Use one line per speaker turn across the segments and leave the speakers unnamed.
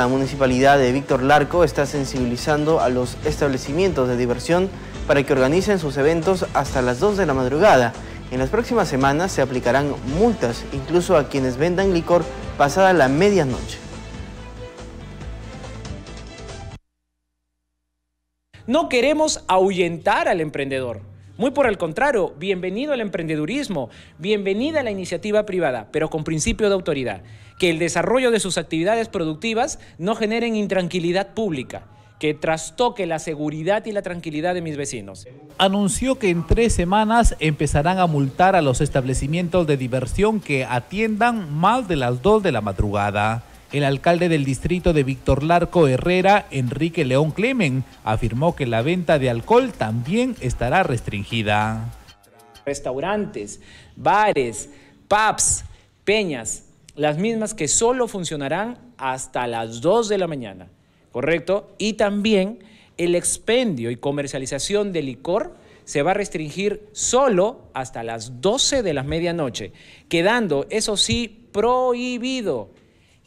La municipalidad de Víctor Larco está sensibilizando a los establecimientos de diversión para que organicen sus eventos hasta las 2 de la madrugada. En las próximas semanas se aplicarán multas incluso a quienes vendan licor pasada la medianoche.
No queremos ahuyentar al emprendedor. Muy por el contrario, bienvenido al emprendedurismo, bienvenida a la iniciativa privada, pero con principio de autoridad. Que el desarrollo de sus actividades productivas no generen intranquilidad pública que trastoque la seguridad y la tranquilidad de mis
vecinos. Anunció que en tres semanas empezarán a multar a los establecimientos de diversión que atiendan más de las dos de la madrugada. El alcalde del distrito de Víctor Larco Herrera, Enrique León Clemen, afirmó que la venta de alcohol también estará restringida. Restaurantes, bares,
pubs, peñas, las mismas que solo funcionarán hasta las 2 de la mañana, ¿correcto? Y también el expendio y comercialización de licor se va a restringir solo hasta las 12 de la medianoche, quedando, eso sí, prohibido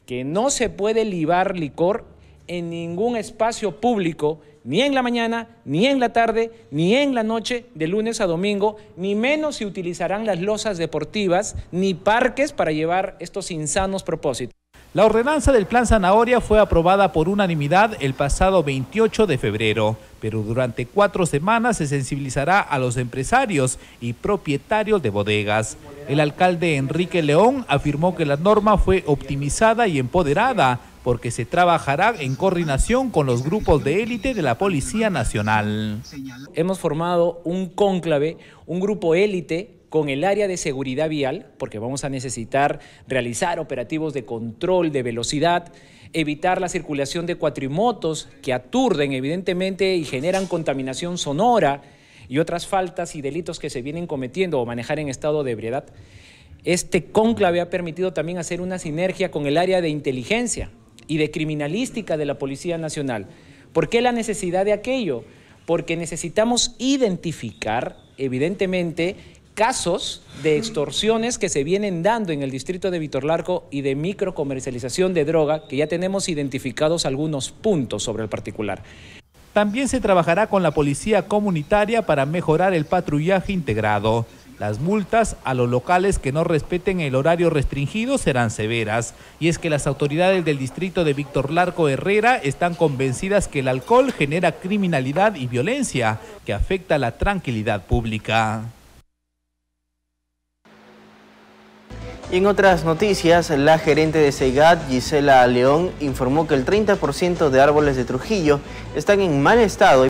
que no se puede libar licor en ningún espacio público, ni en la mañana, ni en la tarde, ni en la noche, de lunes a domingo, ni menos se utilizarán las losas deportivas, ni parques para llevar estos insanos
propósitos. La ordenanza del Plan Zanahoria fue aprobada por unanimidad el pasado 28 de febrero, pero durante cuatro semanas se sensibilizará a los empresarios y propietarios de bodegas. El alcalde Enrique León afirmó que la norma fue optimizada y empoderada porque se trabajará en coordinación con los grupos de élite de la Policía Nacional.
Hemos formado un cónclave, un grupo élite con el área de seguridad vial, porque vamos a necesitar realizar operativos de control de velocidad, evitar la circulación de cuatrimotos que aturden evidentemente y generan contaminación sonora y otras faltas y delitos que se vienen cometiendo o manejar en estado de ebriedad. Este cónclave ha permitido también hacer una sinergia con el área de inteligencia, y de criminalística de la Policía Nacional. ¿Por qué la necesidad de aquello? Porque necesitamos identificar, evidentemente, casos de extorsiones que se vienen dando en el distrito de Vitorlarco y de microcomercialización de droga, que ya tenemos identificados
algunos puntos sobre el particular. También se trabajará con la policía comunitaria para mejorar el patrullaje integrado. Las multas a los locales que no respeten el horario restringido serán severas. Y es que las autoridades del distrito de Víctor Larco Herrera están convencidas que el alcohol genera criminalidad y violencia que
afecta la tranquilidad pública. Y en otras noticias, la gerente de Seigat, Gisela León, informó que el 30% de árboles de Trujillo están en mal estado.